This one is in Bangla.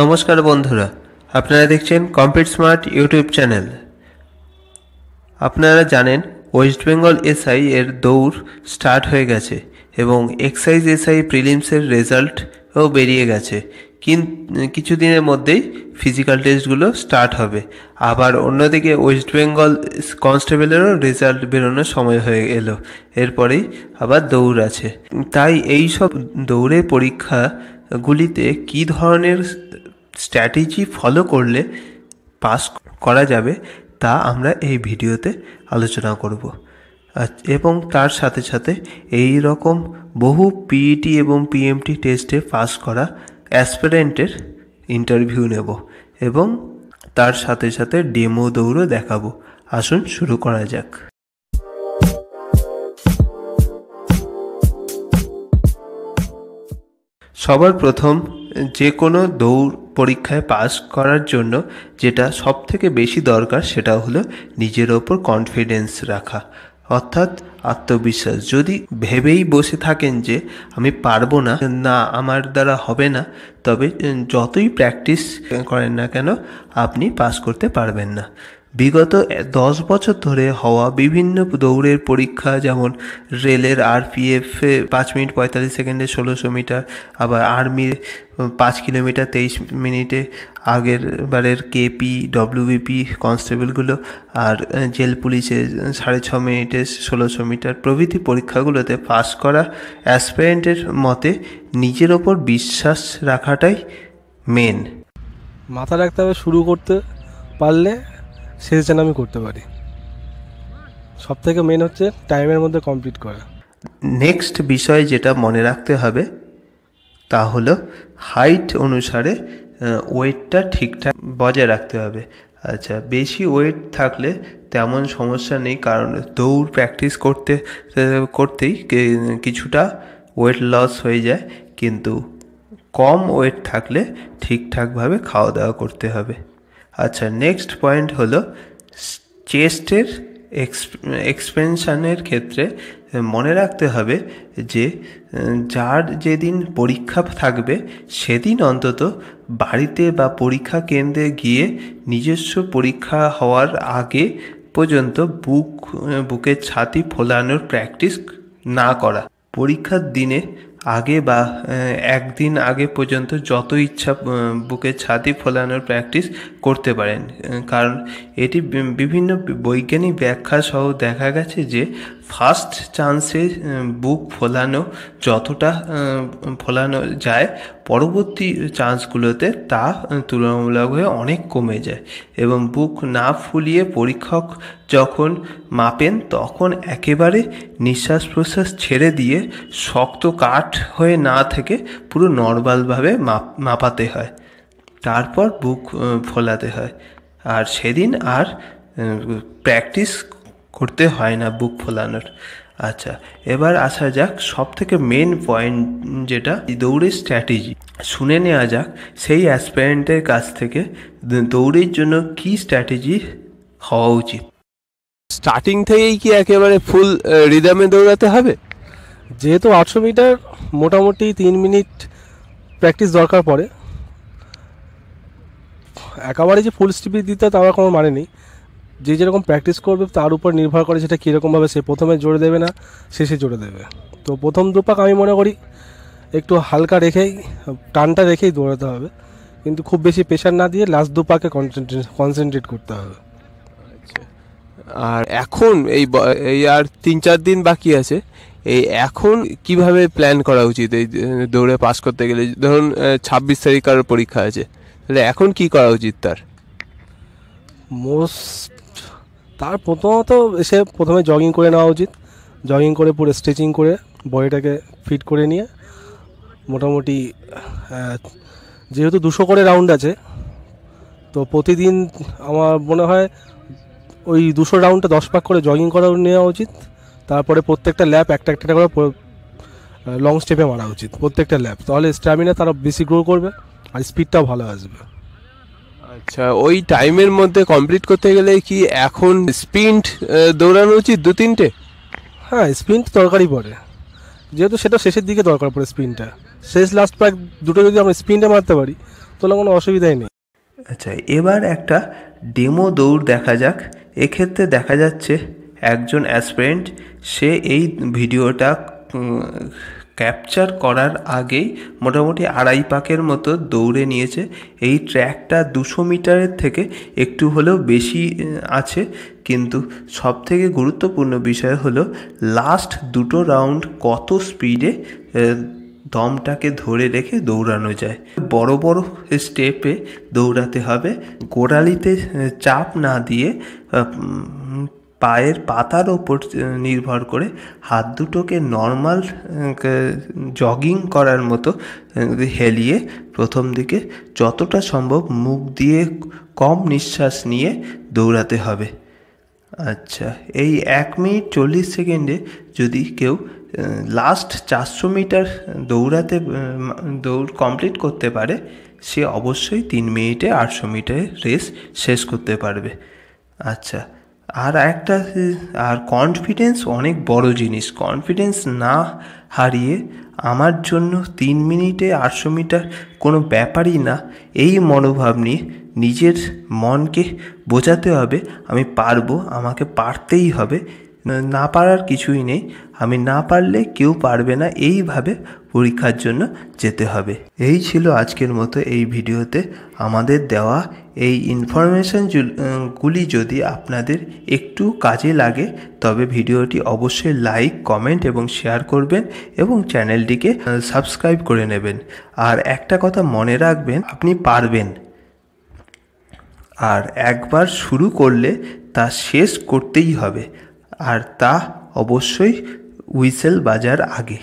নমস্কার বন্ধুরা আপনারা দেখছেন কমপ্লিট স্মার্ট ইউটিউব চ্যানেল আপনারা জানেন ওয়েস্ট বেঙ্গল এসআই এর দৌড় স্টার্ট হয়ে গেছে এবং এক্সাইজ এসআই প্রিলিমসের রেজাল্টও বেরিয়ে গেছে কিন কিছুদিনের মধ্যেই ফিজিক্যাল টেস্টগুলো স্টার্ট হবে আবার অন্যদিকে ওয়েস্ট বেঙ্গল কনস্টেবলেরও রেজাল্ট বেরোনোর সময় হয়ে এলো এরপরেই আবার দৌড় আছে তাই এই সব দৌড়ে পরীক্ষাগুলিতে কী ধরনের স্ট্র্যাটেজি ফলো করলে পাস করা যাবে তা আমরা এই ভিডিওতে আলোচনা করব এবং তার সাথে সাথে এই রকম বহু পিইটি e এবং পিএমটি টেস্টে পাস করা অ্যাসপিরেন্টের ইন্টারভিউ নেব এবং তার সাথে সাথে ডেমো দৌড়ও দেখাবো আসুন শুরু করা যাক সবার প্রথম যে কোনো দৌড় পরীক্ষায় পাস করার জন্য যেটা সব থেকে বেশি দরকার সেটা হলো নিজের ওপর কনফিডেন্স রাখা অর্থাৎ আত্মবিশ্বাস যদি ভেবেই বসে থাকেন যে আমি পারবো না না আমার দ্বারা হবে না তবে যতই প্র্যাকটিস করেন না কেন আপনি পাস করতে পারবেন না বিগত দশ বছর ধরে হওয়া বিভিন্ন দৌড়ের পরীক্ষা যেমন রেলের আরপিএফ পাঁচ মিনিট পঁয়তাল্লিশ সেকেন্ডে ষোলোশো মিটার আবার আর্মির পাঁচ কিলোমিটার তেইশ মিনিটে আগের বারের কেপি ডব্লিউবিপি কনস্টেবলগুলো আর জেল পুলিশের সাড়ে ছ মিনিটে ষোলোশো মিটার প্রভৃতি পরীক্ষাগুলোতে পাস করা অ্যাসপারেন্টের মতে নিজের ওপর বিশ্বাস রাখাটাই মেন মাথা রাখতে হবে শুরু করতে পারলে শেষ যেন আমি করতে পারি সব থেকে মেন হচ্ছে টাইমের মধ্যে কমপ্লিট করা নেক্সট বিষয় যেটা মনে রাখতে হবে তা হলো হাইট অনুসারে ওয়েটটা ঠিকঠাক বজায় রাখতে হবে আচ্ছা বেশি ওয়েট থাকলে তেমন সমস্যা নেই কারণ দৌড় প্র্যাকটিস করতে করতেই কিছুটা ওয়েট লস হয়ে যায় কিন্তু কম ওয়েট থাকলে ঠিকঠাকভাবে খাওয়া দাওয়া করতে হবে আচ্ছা নেক্সট পয়েন্ট হলো চেস্টের এক্সপেনশানের ক্ষেত্রে মনে রাখতে হবে যে যার যেদিন পরীক্ষা থাকবে সেদিন অন্তত বাড়িতে বা পরীক্ষা কেন্দ্রে গিয়ে নিজস্ব পরীক্ষা হওয়ার আগে পর্যন্ত বুক বুকের ছাতি ফোলানোর প্র্যাকটিস না করা পরীক্ষার দিনে আগে বা একদিন আগে পর্যন্ত যত ইচ্ছা বুকে ছাতি ফোলানোর প্র্যাকটিস করতে পারেন কারণ এটি বিভিন্ন বৈজ্ঞানিক ব্যাখ্যা সহ দেখা গেছে যে ফার্স্ট চান্সে বুক ফোলানো যতটা ফোলানো যায় পরবর্তী চান্সগুলোতে তা তুলনামূলক হয়ে অনেক কমে যায় এবং বুক না ফুলিয়ে পরীক্ষক যখন মাপেন তখন একেবারে নিঃশ্বাস প্রশ্বাস ছেড়ে দিয়ে শক্ত কাঠ হয়ে না থেকে পুরো নর্মালভাবে মাপ মাপাতে হয় তারপর বুক ফোলাতে হয় আর সেদিন আর প্র্যাকটিস করতে হয় না বুক ফোলানোর আচ্ছা এবার আসা যাক সব থেকে মেন পয়েন্ট যেটা দৌড়ের স্ট্র্যাটেজি শুনে নেওয়া যাক সেই অ্যাসপারেন্টের কাছ থেকে দৌড়ের জন্য কি স্ট্র্যাটেজি হওয়া উচিত স্টার্টিং থেকেই কি একেবারে ফুল রিদামে দৌড়াতে হবে যেহেতু আটশো মিটার মোটামুটি তিন মিনিট প্র্যাকটিস দরকার পড়ে একেবারে যে ফুল স্টিপি দিতে তার কোনো মানে নেই যে যেরকম প্র্যাকটিস করবে তার উপর নির্ভর করে সেটা কীরকমভাবে সে প্রথমে জোরে দেবে না শেষে জোরে দেবে তো প্রথম দুপাক আমি মনে করি একটু হালকা রেখেই টানটা রেখেই দৌড়াতে হবে কিন্তু খুব বেশি প্রেশার না দিয়ে লাস্ট দুপাকে কনসেন্ট্রেট কনসেন্ট্রেট করতে হবে আচ্ছা। আর এখন এই এই আর তিন চার দিন বাকি আছে এই এখন কিভাবে প্ল্যান করা উচিত এই দৌড়ে পাস করতে গেলে ধরুন ছাব্বিশ তারিখ কারোর পরীক্ষা আছে তাহলে এখন কি করা উচিত তার মোস্ট তার প্রথমত এসে প্রথমে জগিং করে নেওয়া উচিত জগিং করে পুরো স্ট্রেচিং করে বডিটাকে ফিট করে নিয়ে মোটামুটি যেহেতু দুশো করে রাউন্ড আছে তো প্রতিদিন আমার মনে হয় ওই দুশো রাউন্ডটা দশ পাক করে জগিং করা নেওয়া উচিত তারপরে প্রত্যেকটা ল্যাপ একটা একটা করে লং স্টেপে মারা উচিত প্রত্যেকটা ল্যাপ তাহলে স্ট্যামিনা তারা বেশি গ্রো করবে আর স্পিডটাও ভালো আসবে আচ্ছা ওই টাইমের মধ্যে কমপ্লিট করতে গেলে কি এখন স্প্রিন্ট দৌড়ানো উচিত দু তিনটে হ্যাঁ স্প্রিন্ট দরকারই পড়ে যেহেতু সেটা শেষের দিকে দরকার পড়ে স্প্রিন্টটা শেষ লাস্ট পার্ক দুটো যদি আমরা স্প্রিন্টে মারতে পারি তাহলে কোনো অসুবিধাই নেই আচ্ছা এবার একটা ডেমো দৌড় দেখা যাক এক্ষেত্রে দেখা যাচ্ছে একজন অ্যাসপিরেন্ট সে এই ভিডিওটা ক্যাপচার করার আগেই মোটামুটি আড়াই পাকের মতো দৌড়ে নিয়েছে এই ট্র্যাকটা দুশো মিটারের থেকে একটু হলেও বেশি আছে কিন্তু সব থেকে গুরুত্বপূর্ণ বিষয় হলো লাস্ট দুটো রাউন্ড কত স্পিডে দমটাকে ধরে রেখে দৌড়ানো যায় বড় বড় স্টেপে দৌড়াতে হবে গোড়ালিতে চাপ না দিয়ে পায়ের পাতার ওপর নির্ভর করে হাত দুটোকে নর্মাল জগিং করার মতো হেলিয়ে প্রথম দিকে যতটা সম্ভব মুখ দিয়ে কম নিঃশ্বাস নিয়ে দৌড়াতে হবে আচ্ছা এই এক মিনিট চল্লিশ সেকেন্ডে যদি কেউ লাস্ট চারশো মিটার দৌড়াতে দৌড় কমপ্লিট করতে পারে সে অবশ্যই তিন মিনিটে আটশো মিটারের রেস শেষ করতে পারবে আচ্ছা আর একটা আর কনফিডেন্স অনেক বড় জিনিস কনফিডেন্স না হারিয়ে আমার জন্য তিন মিনিটে আটশো মিটার কোনো ব্যাপারই না এই মনোভাব নিয়ে নিজের মনকে বোঝাতে হবে আমি পারবো আমাকে পারতেই হবে না পারার কিছুই নেই আমি না পারলে কেউ পারবে না এইভাবে পরীক্ষার জন্য যেতে হবে এই ছিল আজকের মতো এই ভিডিওতে আমাদের দেওয়া এই গুলি যদি আপনাদের একটু কাজে লাগে তবে ভিডিওটি অবশ্যই লাইক কমেন্ট এবং শেয়ার করবেন এবং চ্যানেলটিকে সাবস্ক্রাইব করে নেবেন আর একটা কথা মনে রাখবেন আপনি পারবেন আর একবার শুরু করলে তা শেষ করতেই হবে আর তা অবশ্যই হুইসেল বাজার আগে